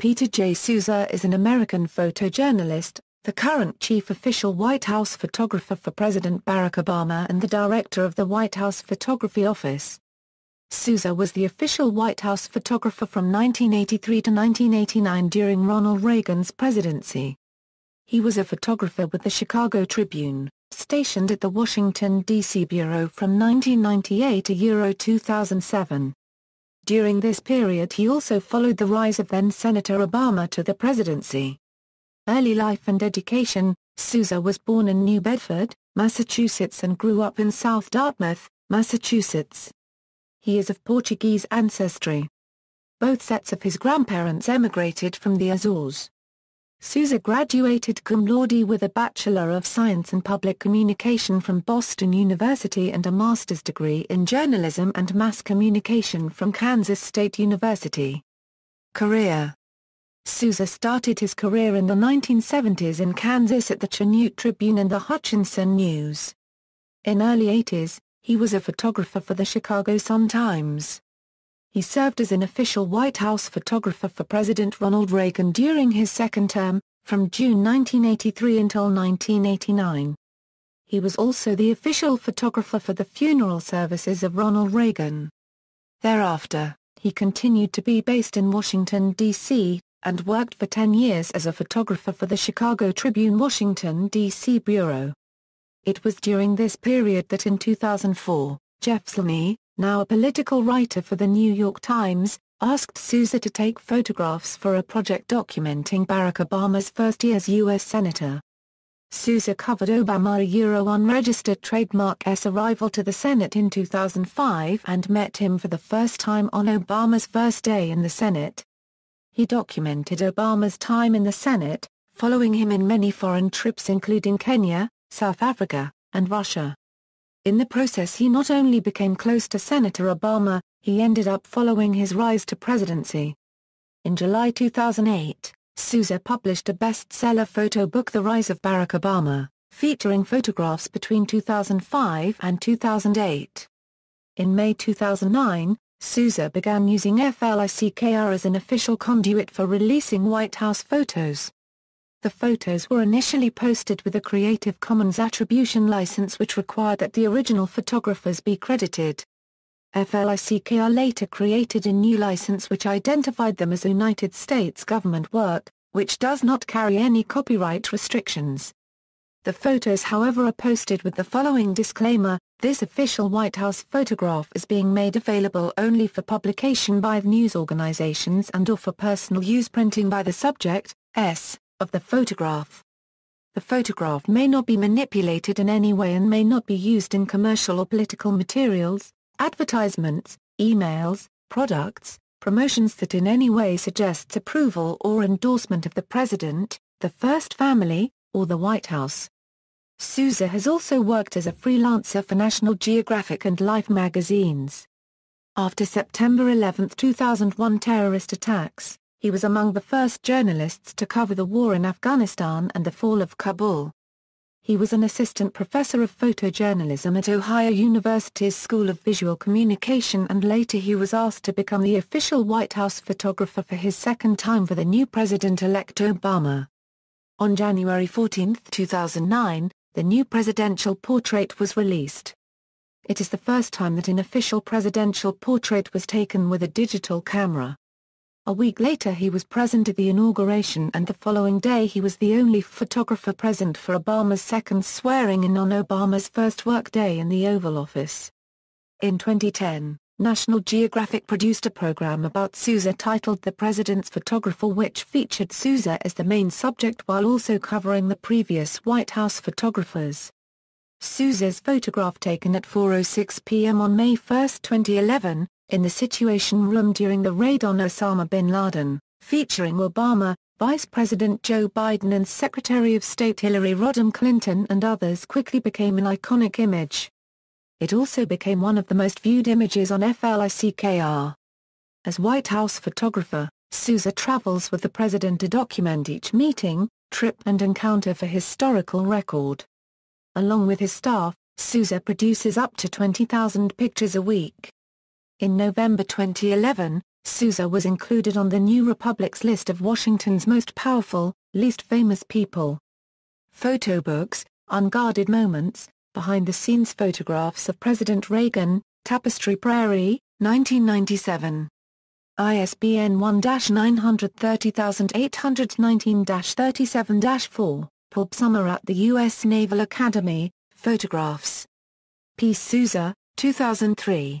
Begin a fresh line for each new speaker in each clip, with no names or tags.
Peter J. Souza is an American photojournalist, the current chief official White House photographer for President Barack Obama and the director of the White House Photography Office. Souza was the official White House photographer from 1983 to 1989 during Ronald Reagan's presidency. He was a photographer with the Chicago Tribune, stationed at the Washington, D.C. Bureau from 1998 to Euro 2007. During this period he also followed the rise of then-Senator Obama to the presidency. Early life and education, Sousa was born in New Bedford, Massachusetts and grew up in South Dartmouth, Massachusetts. He is of Portuguese ancestry. Both sets of his grandparents emigrated from the Azores. Souza graduated cum laude with a Bachelor of Science in Public Communication from Boston University and a master's degree in Journalism and Mass Communication from Kansas State University. Career Souza started his career in the 1970s in Kansas at the Chanute Tribune and the Hutchinson News. In early 80s, he was a photographer for the Chicago Sun-Times. He served as an official White House photographer for President Ronald Reagan during his second term, from June 1983 until 1989. He was also the official photographer for the funeral services of Ronald Reagan. Thereafter, he continued to be based in Washington, D.C., and worked for 10 years as a photographer for the Chicago Tribune Washington, D.C. Bureau. It was during this period that in 2004, Jefferson now a political writer for The New York Times, asked Sousa to take photographs for a project documenting Barack Obama's first year as U.S. Senator. Sousa covered Obama a Euro unregistered trademark S arrival to the Senate in 2005 and met him for the first time on Obama's first day in the Senate. He documented Obama's time in the Senate, following him in many foreign trips including Kenya, South Africa, and Russia. In the process he not only became close to Senator Obama, he ended up following his rise to presidency. In July 2008, Souza published a bestseller photo book The Rise of Barack Obama, featuring photographs between 2005 and 2008. In May 2009, Souza began using FLICKR as an official conduit for releasing White House photos. The photos were initially posted with a Creative Commons Attribution license which required that the original photographers be credited. FLICKR later created a new license which identified them as United States government work, which does not carry any copyright restrictions. The photos however are posted with the following disclaimer, this official White House photograph is being made available only for publication by news organizations and or for personal use printing by the subject, S of the photograph. The photograph may not be manipulated in any way and may not be used in commercial or political materials, advertisements, emails, products, promotions that in any way suggests approval or endorsement of the President, the First Family, or the White House. Souza has also worked as a freelancer for National Geographic and Life magazines. After September 11, 2001 terrorist attacks, he was among the first journalists to cover the war in Afghanistan and the fall of Kabul. He was an assistant professor of photojournalism at Ohio University's School of Visual Communication and later he was asked to become the official White House photographer for his second time for the new president-elect Obama. On January 14, 2009, the new presidential portrait was released. It is the first time that an official presidential portrait was taken with a digital camera. A week later he was present at the inauguration and the following day he was the only photographer present for Obama's second swearing-in on Obama's first workday in the Oval Office. In 2010, National Geographic produced a program about Sousa titled The President's Photographer which featured Sousa as the main subject while also covering the previous White House photographers. Sousa's photograph taken at 4.06 p.m. on May 1, 2011, in the Situation Room during the raid on Osama bin Laden, featuring Obama, Vice President Joe Biden and Secretary of State Hillary Rodham Clinton and others quickly became an iconic image. It also became one of the most viewed images on FLICKR. As White House photographer, Sousa travels with the president to document each meeting, trip and encounter for historical record. Along with his staff, Sousa produces up to 20,000 pictures a week. In November 2011, Sousa was included on the New Republic's list of Washington's most powerful, least famous people. Photobooks, unguarded moments, behind-the-scenes photographs of President Reagan, Tapestry Prairie, 1997. ISBN 1-930819-37-4, Paul Summer at the U.S. Naval Academy, Photographs. P. Sousa, 2003.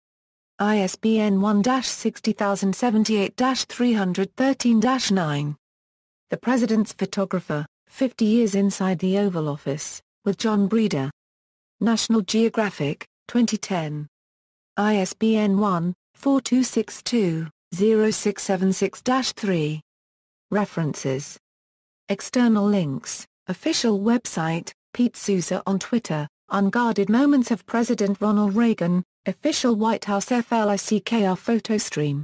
ISBN 1-60078-313-9. The President's Photographer, 50 Years Inside the Oval Office, with John Breeder. National Geographic, 2010. ISBN 1-4262-0676-3. References. External links. Official website, Pete Souza on Twitter, Unguarded Moments of President Ronald Reagan, Official White House FLICKR photo stream